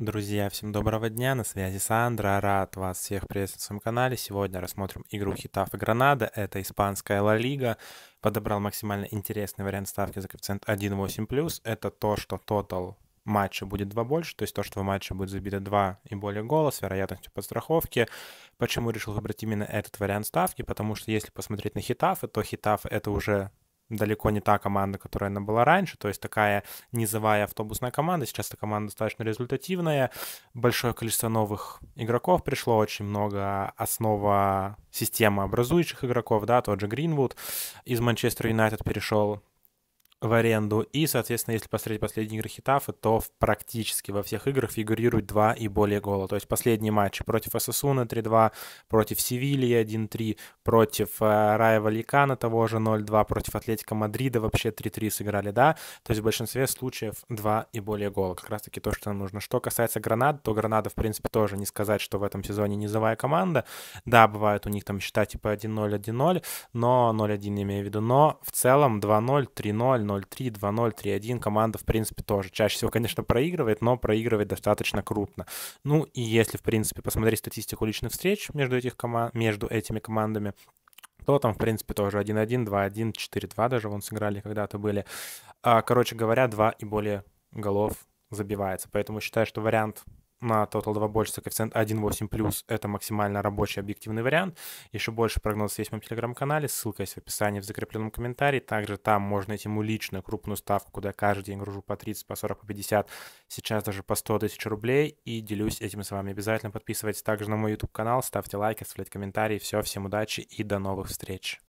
Друзья, всем доброго дня, на связи Сандра, рад вас всех приветствовать на своем канале. Сегодня рассмотрим игру Хитаф и Гранада, это испанская Ла Лига. Подобрал максимально интересный вариант ставки за коэффициент 1.8+, это то, что тотал матча будет два больше, то есть то, что в матче будет забито два и более гола с вероятностью подстраховки. Почему решил выбрать именно этот вариант ставки? Потому что если посмотреть на Хитафы, то Хитаф это уже далеко не та команда, которая она была раньше, то есть такая низовая автобусная команда, сейчас эта команда достаточно результативная, большое количество новых игроков пришло, очень много основа системы образующих игроков, да, тот же Гринвуд из Манчестер Юнайтед перешел в аренду. И, соответственно, если посмотреть последние игры Хитафы, то практически во всех играх фигурируют 2 и более гола. То есть последние матчи против Асасуна 3-2, против Севильи 1-3, против э, Рая Валикана того же 0-2, против Атлетика Мадрида вообще 3-3 сыграли, да, то есть в большинстве случаев 2 и более гола, как раз-таки то, что нам нужно. Что касается Гранады, то Гранада, в принципе, тоже не сказать, что в этом сезоне низовая команда, да, бывает у них там считать типа 1-0, 1-0, но 0-1 имею в виду, но в целом 2-0, 3-0, 0-3, 2-0, 3-1 команда, в принципе, тоже чаще всего, конечно, проигрывает, но проигрывает достаточно крупно. Ну и если, в принципе, посмотреть статистику личных встреч между, этих коман между этими командами, Тоттенхэм, в принципе, тоже 1-1, 2-1, 4-2 даже вон сыграли когда-то были. А, короче говоря, 2 и более голов забивается. Поэтому считаю, что вариант на Total 2 больше коэффициент 1.8+, это максимально рабочий объективный вариант. Еще больше прогнозов есть в моем телеграм-канале, ссылка есть в описании в закрепленном комментарии. Также там можно найти мою личную крупную ставку, куда я каждый день гружу по 30, по 40, по 50, сейчас даже по 100 тысяч рублей и делюсь этим с вами. Обязательно подписывайтесь также на мой YouTube-канал, ставьте лайки, оставляйте комментарии. Все, всем удачи и до новых встреч!